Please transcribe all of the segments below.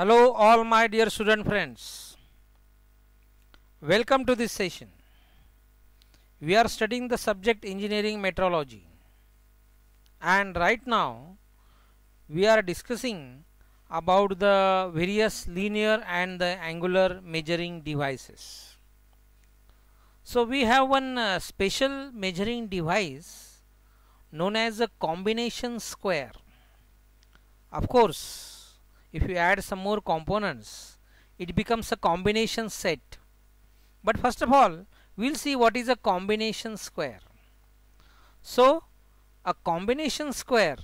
Hello all my dear student friends. Welcome to this session. We are studying the subject engineering metrology and right now we are discussing about the various linear and the angular measuring devices. So we have one uh, special measuring device known as a combination square. Of course if you add some more components it becomes a combination set but first of all we'll see what is a combination square so a combination square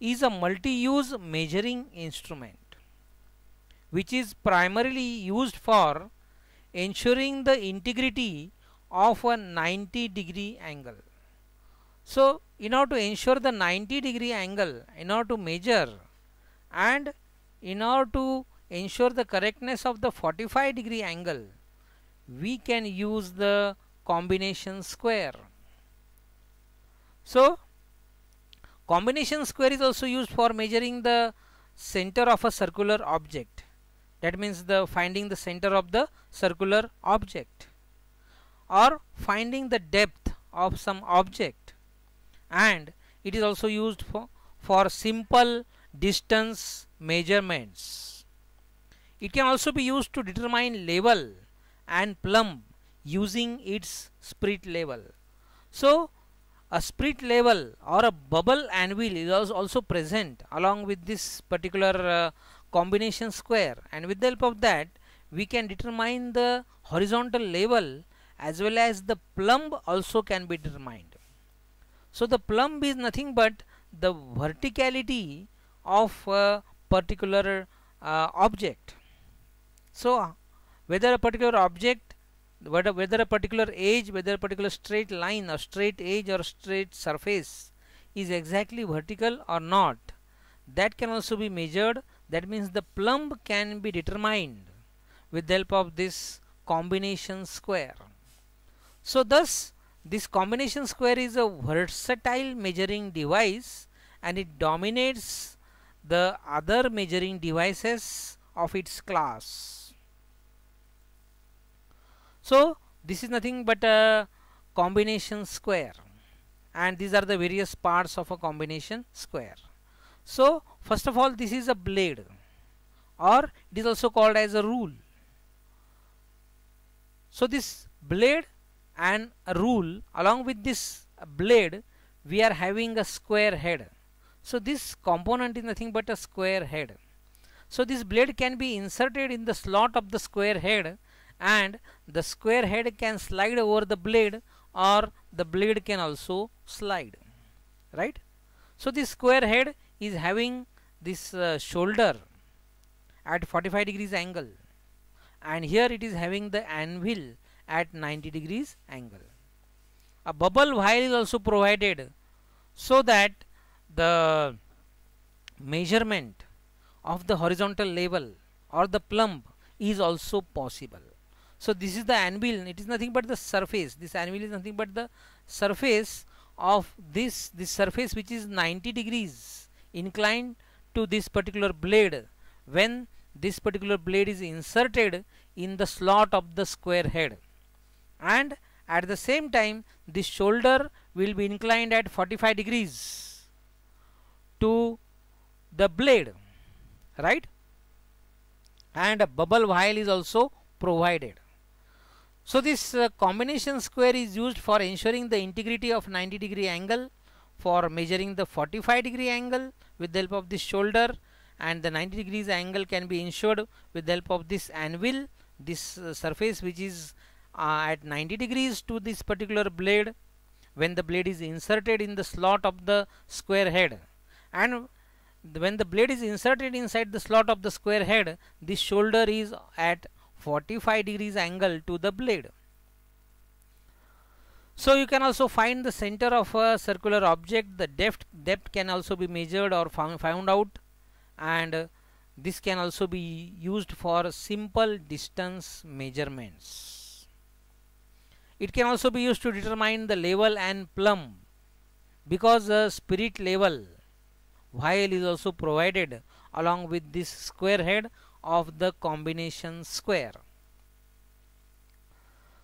is a multi-use measuring instrument which is primarily used for ensuring the integrity of a 90 degree angle. So in order to ensure the 90 degree angle, in order to measure and in order to ensure the correctness of the 45 degree angle we can use the combination square so combination square is also used for measuring the center of a circular object that means the finding the center of the circular object or finding the depth of some object and it is also used for, for simple distance measurements. It can also be used to determine level and plumb using its spirit level. So, a spirit level or a bubble anvil is also present along with this particular uh, combination square and with the help of that we can determine the horizontal level as well as the plumb also can be determined. So, the plumb is nothing but the verticality of a particular uh, object so whether a particular object whether, whether a particular edge whether a particular straight line or straight edge or straight surface is exactly vertical or not that can also be measured that means the plumb can be determined with the help of this combination square so thus this combination square is a versatile measuring device and it dominates the other measuring devices of its class. So this is nothing but a combination square and these are the various parts of a combination square. So first of all this is a blade or it is also called as a rule. So this blade and a rule along with this blade we are having a square head so this component is nothing but a square head. So this blade can be inserted in the slot of the square head and the square head can slide over the blade or the blade can also slide right so this square head is having this uh, shoulder at 45 degrees angle and here it is having the anvil at 90 degrees angle a bubble wire is also provided so that the measurement of the horizontal level or the plumb is also possible. So this is the anvil, it is nothing but the surface. This anvil is nothing but the surface of this, this surface which is 90 degrees inclined to this particular blade. When this particular blade is inserted in the slot of the square head and at the same time this shoulder will be inclined at 45 degrees to the blade right and a bubble vial is also provided so this uh, combination square is used for ensuring the integrity of 90 degree angle for measuring the 45 degree angle with the help of this shoulder and the 90 degrees angle can be ensured with the help of this anvil this uh, surface which is uh, at 90 degrees to this particular blade when the blade is inserted in the slot of the square head and when the blade is inserted inside the slot of the square head the shoulder is at 45 degrees angle to the blade so you can also find the center of a circular object the depth depth can also be measured or found, out and this can also be used for simple distance measurements it can also be used to determine the level and plumb because the spirit level while is also provided along with this square head of the combination square.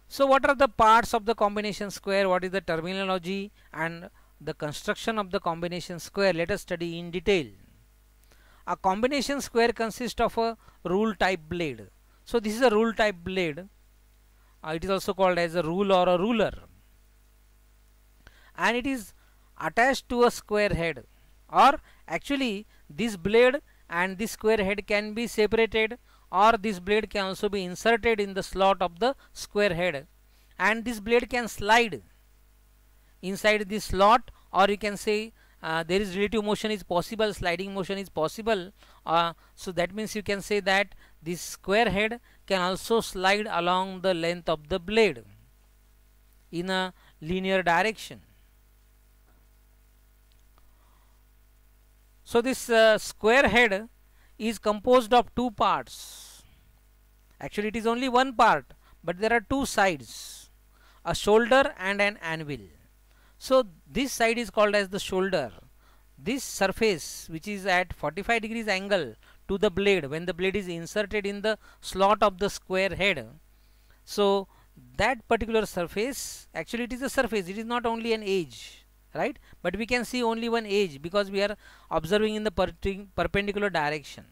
So what are the parts of the combination square? What is the terminology and the construction of the combination square? Let us study in detail. A combination square consists of a rule type blade. So this is a rule type blade. Uh, it is also called as a rule or a ruler. And it is attached to a square head or actually this blade and this square head can be separated or this blade can also be inserted in the slot of the square head and this blade can slide inside this slot or you can say uh, there is relative motion is possible sliding motion is possible uh, so that means you can say that this square head can also slide along the length of the blade in a linear direction So this uh, square head is composed of two parts. Actually it is only one part but there are two sides a shoulder and an anvil. So this side is called as the shoulder. This surface which is at 45 degrees angle to the blade when the blade is inserted in the slot of the square head. So that particular surface actually it is a surface it is not only an edge right but we can see only one edge because we are observing in the per perpendicular direction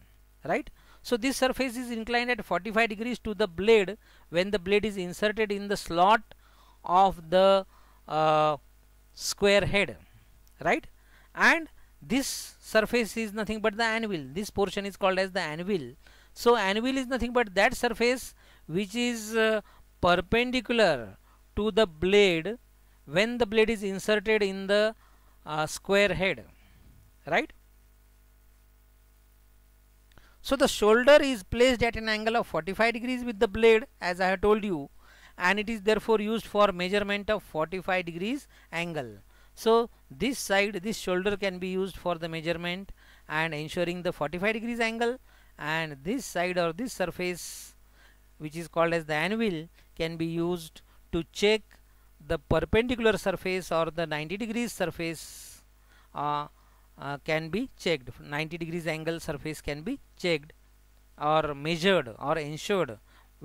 right so this surface is inclined at 45 degrees to the blade when the blade is inserted in the slot of the uh, square head right and this surface is nothing but the anvil this portion is called as the anvil so anvil is nothing but that surface which is uh, perpendicular to the blade when the blade is inserted in the uh, square head right so the shoulder is placed at an angle of 45 degrees with the blade as I have told you and it is therefore used for measurement of 45 degrees angle. So this side this shoulder can be used for the measurement and ensuring the 45 degrees angle and this side or this surface which is called as the anvil can be used to check the perpendicular surface or the 90 degrees surface uh, uh, can be checked 90 degrees angle surface can be checked or measured or ensured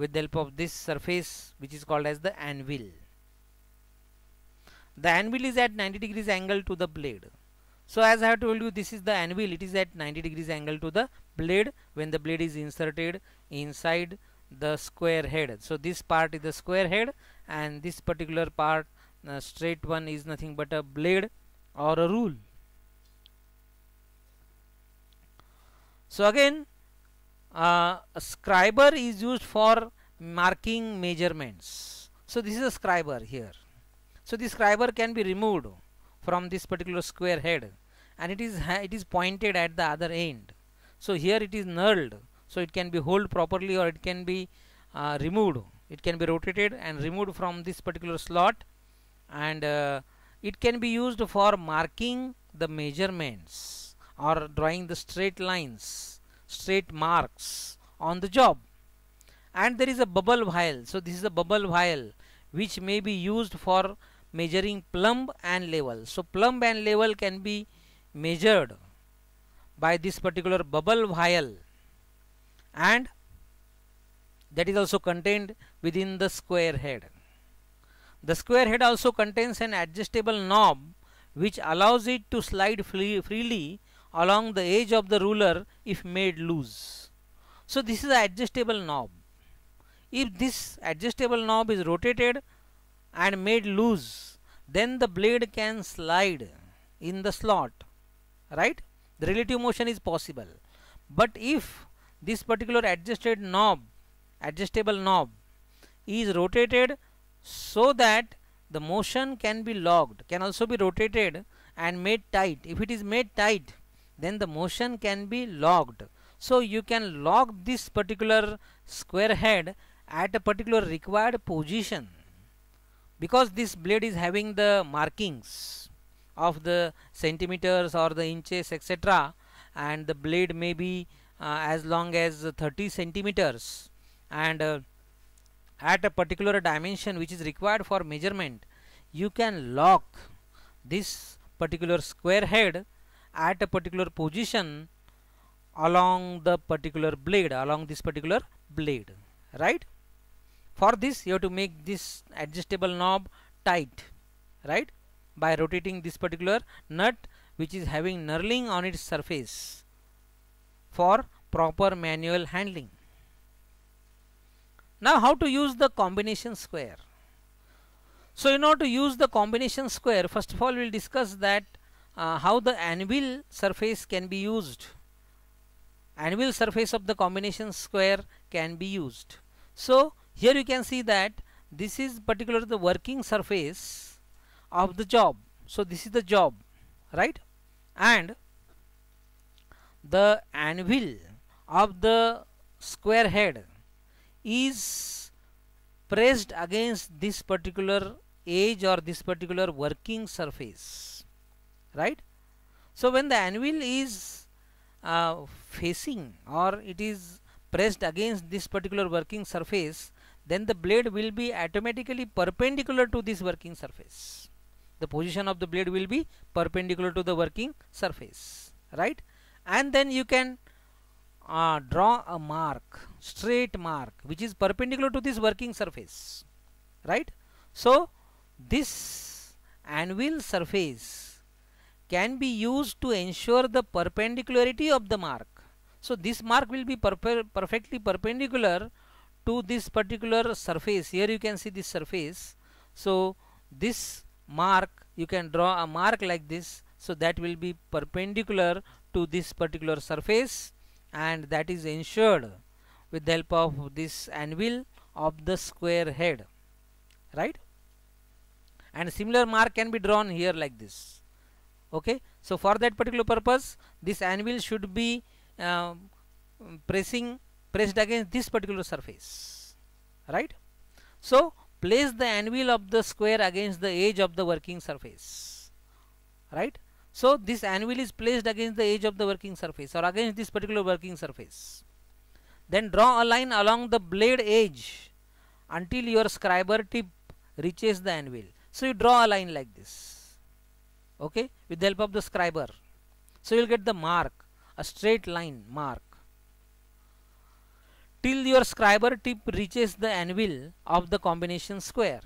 with the help of this surface which is called as the anvil the anvil is at 90 degrees angle to the blade so as I have told you this is the anvil it is at 90 degrees angle to the blade when the blade is inserted inside the square head so this part is the square head and this particular part uh, straight one is nothing but a blade or a rule so again uh, a scriber is used for marking measurements so this is a scriber here so the scriber can be removed from this particular square head and it is it is pointed at the other end so here it is nulled so it can be held properly or it can be uh, removed it can be rotated and removed from this particular slot and uh, it can be used for marking the measurements or drawing the straight lines straight marks on the job and there is a bubble vial so this is a bubble vial which may be used for measuring plumb and level so plumb and level can be measured by this particular bubble vial and that is also contained within the square head. The square head also contains an adjustable knob which allows it to slide free freely along the edge of the ruler if made loose. So this is an adjustable knob. If this adjustable knob is rotated and made loose then the blade can slide in the slot right the relative motion is possible but if this particular adjusted knob adjustable knob is rotated so that the motion can be logged can also be rotated and made tight if it is made tight then the motion can be logged so you can lock this particular square head at a particular required position because this blade is having the markings of the centimeters or the inches etc and the blade may be uh, as long as 30 centimeters and uh, at a particular dimension which is required for measurement you can lock this particular square head at a particular position along the particular blade along this particular blade right for this you have to make this adjustable knob tight right by rotating this particular nut which is having knurling on its surface for proper manual handling now how to use the combination square? So in order to use the combination square, first of all we will discuss that uh, how the anvil surface can be used. Anvil surface of the combination square can be used. So here you can see that this is particularly the working surface of the job. So this is the job, right? And the anvil of the square head is pressed against this particular edge or this particular working surface right so when the anvil is uh, facing or it is pressed against this particular working surface then the blade will be automatically perpendicular to this working surface the position of the blade will be perpendicular to the working surface right and then you can uh, draw a mark straight mark which is perpendicular to this working surface right so this anvil surface can be used to ensure the perpendicularity of the mark so this mark will be perpe perfectly perpendicular to this particular surface here you can see this surface so this mark you can draw a mark like this so that will be perpendicular to this particular surface and that is ensured with the help of this anvil of the square head right and similar mark can be drawn here like this okay so for that particular purpose this anvil should be uh, pressing pressed against this particular surface right so place the anvil of the square against the edge of the working surface right so this anvil is placed against the edge of the working surface or against this particular working surface. Then draw a line along the blade edge until your scriber tip reaches the anvil. So you draw a line like this, okay, with the help of the scriber. So you'll get the mark, a straight line mark. Till your scriber tip reaches the anvil of the combination square.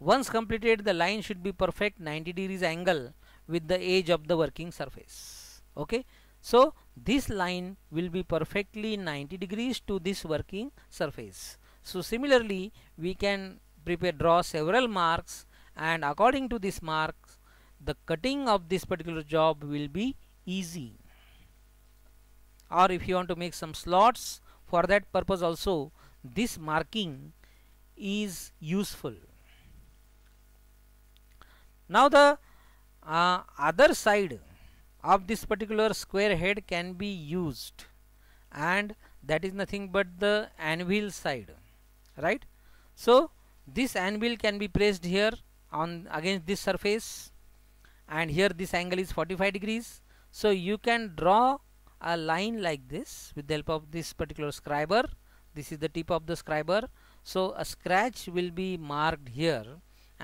Once completed, the line should be perfect 90 degrees angle with the edge of the working surface okay so this line will be perfectly 90 degrees to this working surface so similarly we can prepare draw several marks and according to these marks the cutting of this particular job will be easy or if you want to make some slots for that purpose also this marking is useful now the uh, other side of this particular square head can be used and that is nothing but the anvil side right so this anvil can be placed here on against this surface and here this angle is 45 degrees so you can draw a line like this with the help of this particular scriber this is the tip of the scriber so a scratch will be marked here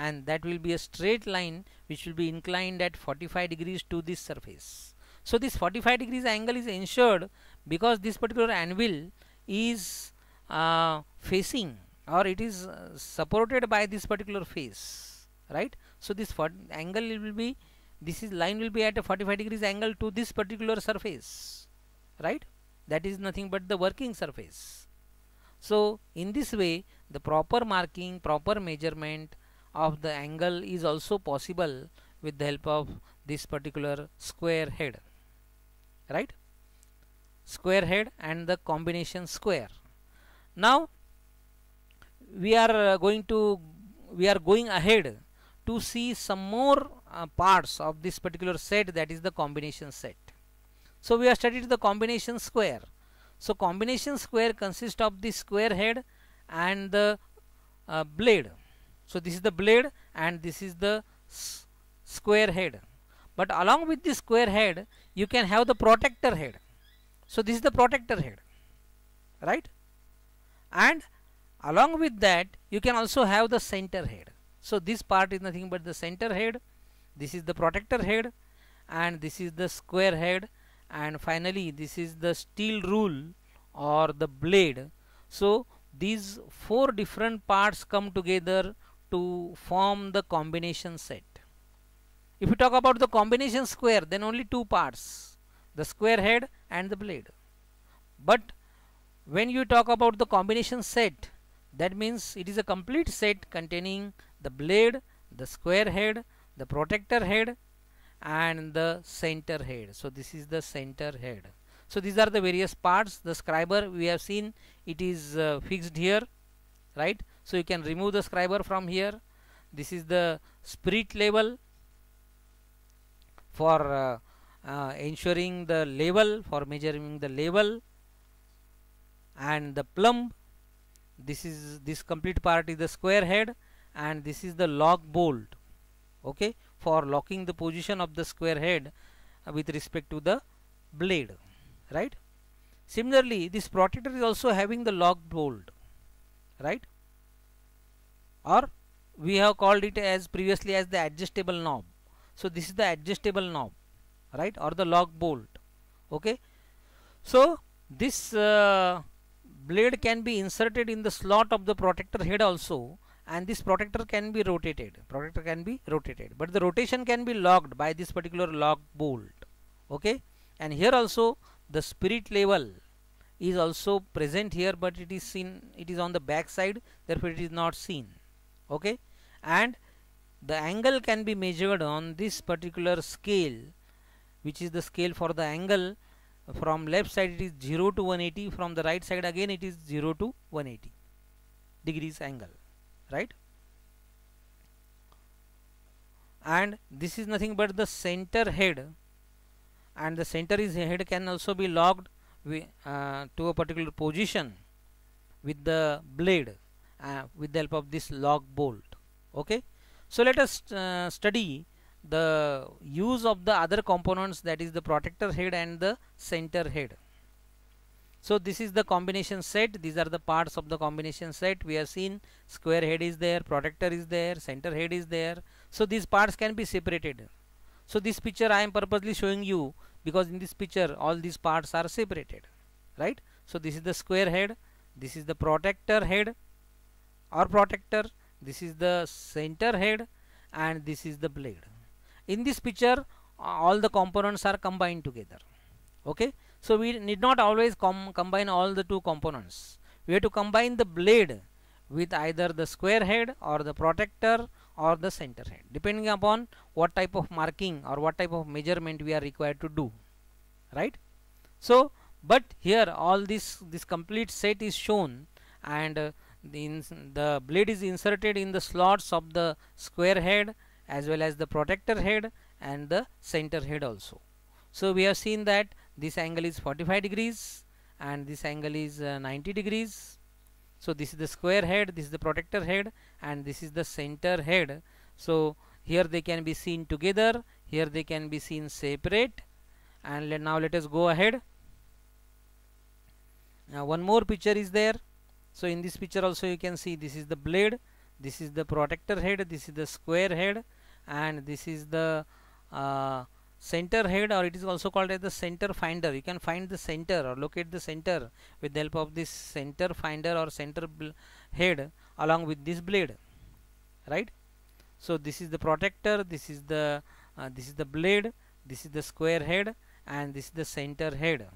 and that will be a straight line which will be inclined at 45 degrees to this surface. So this 45 degrees angle is ensured because this particular anvil is uh, facing or it is uh, supported by this particular face right. So this angle will be this is line will be at a 45 degrees angle to this particular surface right that is nothing but the working surface. So in this way the proper marking proper measurement of the angle is also possible with the help of this particular square head right square head and the combination square now we are uh, going to we are going ahead to see some more uh, parts of this particular set that is the combination set so we have studied the combination square so combination square consists of the square head and the uh, blade so this is the blade and this is the square head but along with the square head you can have the protector head so this is the protector head right and along with that you can also have the center head so this part is nothing but the center head this is the protector head and this is the square head and finally this is the steel rule or the blade so these four different parts come together to form the combination set. If we talk about the combination square, then only two parts, the square head and the blade. But when you talk about the combination set, that means it is a complete set containing the blade, the square head, the protector head and the center head. So this is the center head. So these are the various parts. The scriber we have seen it is uh, fixed here right so you can remove the scriber from here this is the spirit level for uh, uh, ensuring the level for measuring the level and the plumb this is this complete part is the square head and this is the lock bolt okay for locking the position of the square head uh, with respect to the blade right similarly this protector is also having the lock bolt right or we have called it as previously as the adjustable knob so this is the adjustable knob right or the lock bolt okay so this uh, blade can be inserted in the slot of the protector head also and this protector can be rotated protector can be rotated but the rotation can be locked by this particular lock bolt okay and here also the spirit level is also present here but it is seen it is on the back side therefore it is not seen okay and the angle can be measured on this particular scale which is the scale for the angle from left side it is 0 to 180 from the right side again it is 0 to 180 degrees angle right and this is nothing but the center head and the center is head can also be logged uh, to a particular position with the blade uh, with the help of this lock bolt okay so let us uh, study the use of the other components that is the protector head and the center head so this is the combination set these are the parts of the combination set we have seen square head is there protector is there center head is there so these parts can be separated so this picture I am purposely showing you because in this picture all these parts are separated right so this is the square head this is the protector head or protector this is the center head and this is the blade in this picture all the components are combined together okay so we need not always com combine all the two components we have to combine the blade with either the square head or the protector or the center head depending upon what type of marking or what type of measurement we are required to do right so but here all this this complete set is shown and uh, the, the blade is inserted in the slots of the square head as well as the protector head and the center head also so we have seen that this angle is 45 degrees and this angle is uh, 90 degrees so this is the square head this is the protector head and this is the center head so here they can be seen together here they can be seen separate and let, now let us go ahead now one more picture is there so in this picture also you can see this is the blade this is the protector head this is the square head and this is the uh, center head or it is also called as the center finder you can find the center or locate the center with the help of this center finder or center head along with this blade right so this is the protector this is the uh, this is the blade this is the square head and this is the center head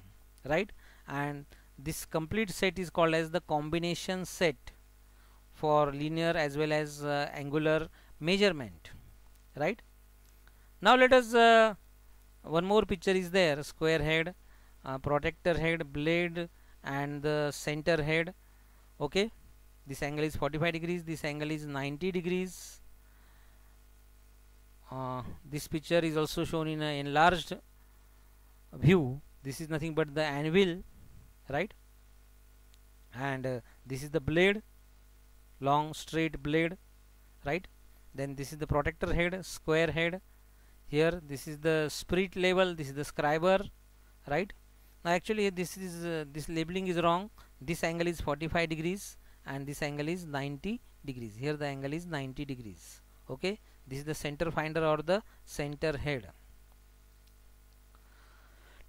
right and this complete set is called as the combination set for linear as well as uh, angular measurement right now let us uh, one more picture is there square head uh, protector head blade and the center head okay this angle is 45 degrees this angle is 90 degrees uh, this picture is also shown in an enlarged view this is nothing but the anvil right and uh, this is the blade long straight blade right then this is the protector head square head here this is the spirit level. this is the scriber right now actually this is uh, this labeling is wrong this angle is 45 degrees and this angle is 90 degrees here the angle is 90 degrees okay this is the center finder or the center head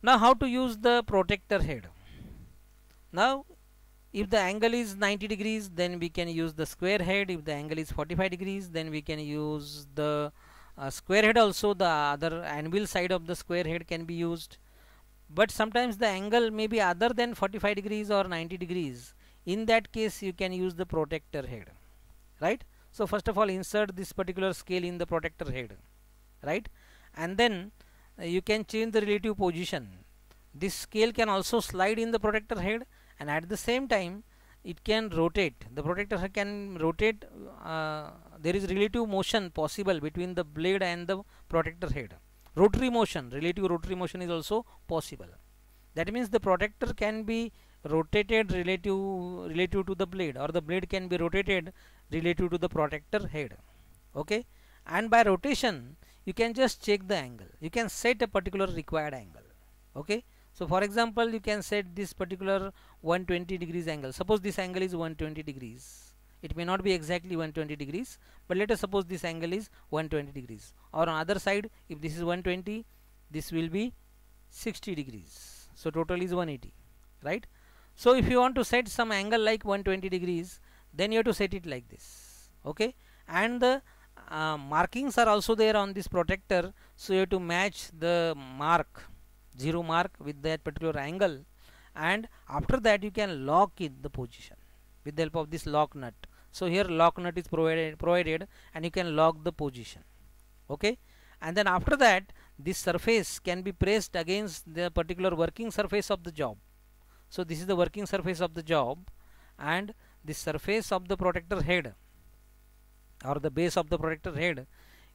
now how to use the protector head now if the angle is 90 degrees then we can use the square head if the angle is 45 degrees then we can use the a uh, square head also the other anvil side of the square head can be used but sometimes the angle may be other than 45 degrees or 90 degrees in that case you can use the protector head right so first of all insert this particular scale in the protector head right and then uh, you can change the relative position this scale can also slide in the protector head and at the same time it can rotate the protector can rotate uh, there is relative motion possible between the blade and the protector head rotary motion relative rotary motion is also possible that means the protector can be rotated relative relative to the blade or the blade can be rotated relative to the protector head okay and by rotation you can just check the angle you can set a particular required angle okay so for example, you can set this particular 120 degrees angle. Suppose this angle is 120 degrees. It may not be exactly 120 degrees, but let us suppose this angle is 120 degrees. Or on other side, if this is 120, this will be 60 degrees. So total is 180, right? So if you want to set some angle like 120 degrees, then you have to set it like this, okay? And the uh, markings are also there on this protector, so you have to match the mark 0 mark with that particular angle and after that you can lock in the position with the help of this lock nut so here lock nut is provided provided and you can lock the position okay and then after that this surface can be pressed against the particular working surface of the job so this is the working surface of the job and the surface of the protector head or the base of the protector head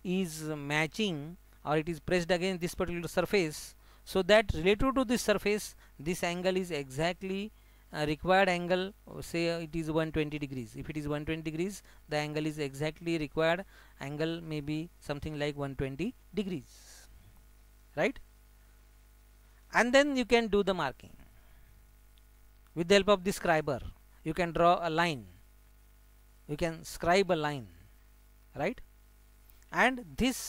is matching or it is pressed against this particular surface so that relative to this surface this angle is exactly uh, required angle say uh, it is 120 degrees if it is 120 degrees the angle is exactly required angle may be something like 120 degrees right and then you can do the marking with the help of the scriber you can draw a line you can scribe a line right and this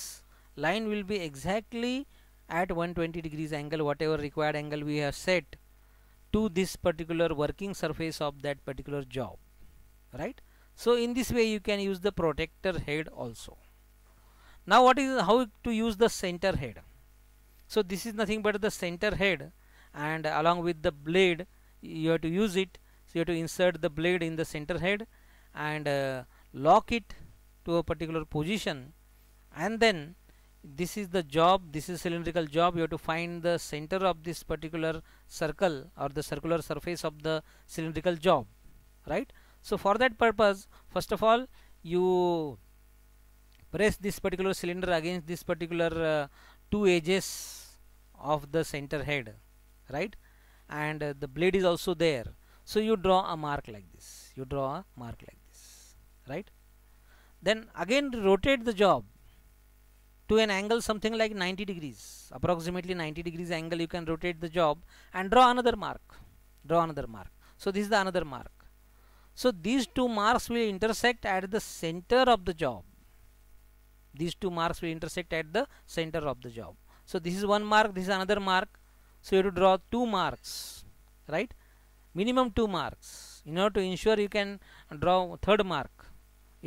line will be exactly at 120 degrees angle whatever required angle we have set to this particular working surface of that particular job right so in this way you can use the protector head also now what is how to use the center head so this is nothing but the center head and along with the blade you have to use it so you have to insert the blade in the center head and uh, lock it to a particular position and then this is the job this is cylindrical job you have to find the center of this particular circle or the circular surface of the cylindrical job right so for that purpose first of all you press this particular cylinder against this particular uh, two edges of the center head right and uh, the blade is also there so you draw a mark like this you draw a mark like this right then again rotate the job to an angle something like 90 degrees approximately 90 degrees angle you can rotate the job and draw another mark draw another mark so this is the another mark so these two marks will intersect at the center of the job these two marks will intersect at the center of the job so this is one mark this is another mark so you have to draw two marks right minimum two marks in order to ensure you can draw third mark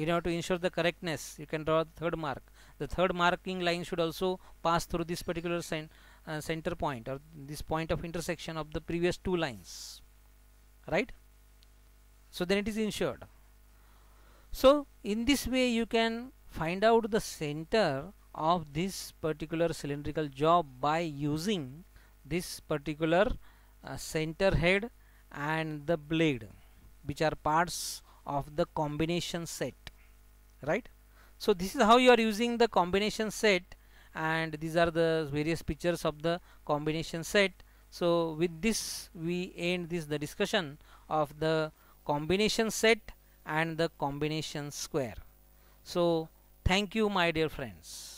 in order to ensure the correctness you can draw third mark the third marking line should also pass through this particular cent uh, center point or this point of intersection of the previous two lines right so then it is insured. so in this way you can find out the center of this particular cylindrical job by using this particular uh, center head and the blade which are parts of the combination set right so this is how you are using the combination set and these are the various pictures of the combination set so with this we end this the discussion of the combination set and the combination square so thank you my dear friends